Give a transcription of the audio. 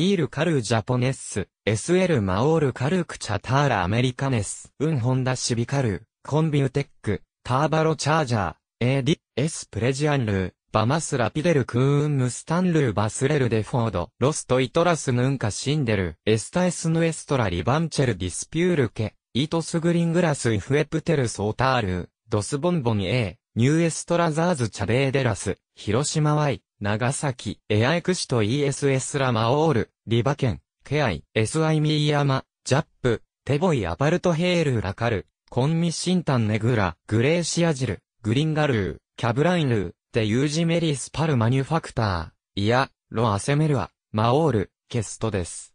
イールカルージャポネッス、SL マオールカルークチャターラアメリカネス、ウンホンダシビカルコンビューテック、ターバロチャージャー、AD、S プレジアンルー、バマスラピデルクーンムスタンルーバスレルデフォード、ロストイトラスヌンカシンデル、エスタエスヌエストラリバンチェルディスピュールケ、イトスグリングラスイフエプテルソータールー、ドスボンボン A、ニューエストラザーズチャデーデラス、広島 Y、長崎、エアエクシと ESS ラマオール、リバ県、ケアイ、SI ミーヤマ、ジャップ、テボイアパルトヘールラカル、コンミシンタンネグラ、グレーシアジル、グリンガルー、キャブラインルー、デユージメリスパルマニュファクター、イヤ、ロアセメルア、マオール、ケストです。